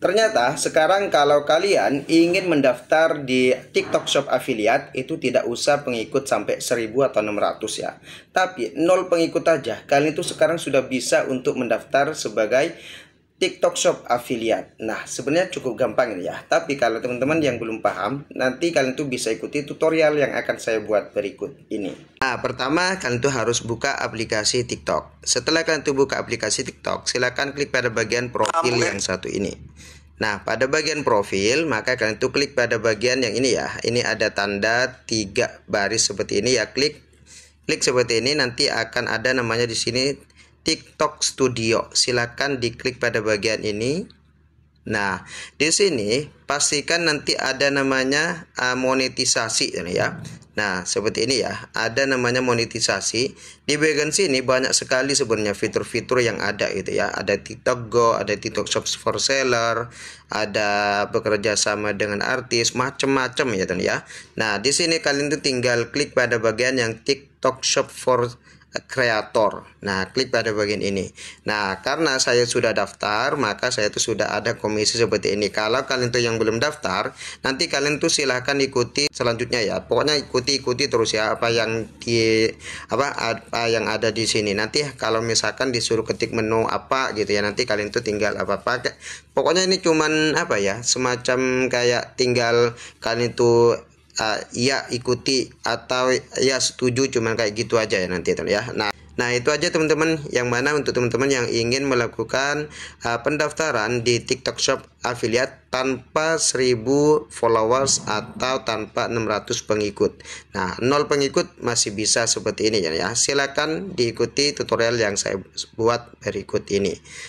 Ternyata sekarang kalau kalian ingin mendaftar di TikTok Shop Affiliate itu tidak usah pengikut sampai 1000 atau 600 ya. Tapi nol pengikut aja. Kalian itu sekarang sudah bisa untuk mendaftar sebagai TikTok Shop Affiliate. Nah, sebenarnya cukup gampang ini ya. Tapi kalau teman-teman yang belum paham, nanti kalian tuh bisa ikuti tutorial yang akan saya buat berikut ini. Nah, pertama kalian tuh harus buka aplikasi TikTok. Setelah kalian tuh buka aplikasi TikTok, silakan klik pada bagian profil yang satu ini. Nah, pada bagian profil, maka kalian tuh klik pada bagian yang ini ya. Ini ada tanda tiga baris seperti ini ya. Klik klik seperti ini nanti akan ada namanya di sini TikTok Studio. Silakan diklik pada bagian ini. Nah, di sini pastikan nanti ada namanya uh, monetisasi ya. Nah, seperti ini ya. Ada namanya monetisasi. Di bagian sini banyak sekali sebenarnya fitur-fitur yang ada itu ya. Ada TikTok Go, ada TikTok Shop for Seller, ada bekerja sama dengan artis, macam-macam ya, ya. Nah, di sini kalian tuh tinggal klik pada bagian yang TikTok Shop for kreator. Nah, klik pada bagian ini. Nah, karena saya sudah daftar, maka saya itu sudah ada komisi seperti ini. Kalau kalian tuh yang belum daftar, nanti kalian tuh silahkan ikuti selanjutnya ya. Pokoknya ikuti-ikuti terus ya apa yang di apa apa yang ada di sini. Nanti kalau misalkan disuruh ketik menu apa gitu ya, nanti kalian tuh tinggal apa pakai. Pokoknya ini cuman apa ya, semacam kayak tinggal kalian tuh uh, ya ikuti atau ya setuju cuman kayak gitu aja ya nanti teman ya nah Nah itu aja teman-teman yang mana untuk teman-teman yang ingin melakukan uh, pendaftaran di TikTok Shop Affiliate tanpa 1000 followers atau tanpa 600 pengikut. Nah nol pengikut masih bisa seperti ini ya. Silakan diikuti tutorial yang saya buat berikut ini.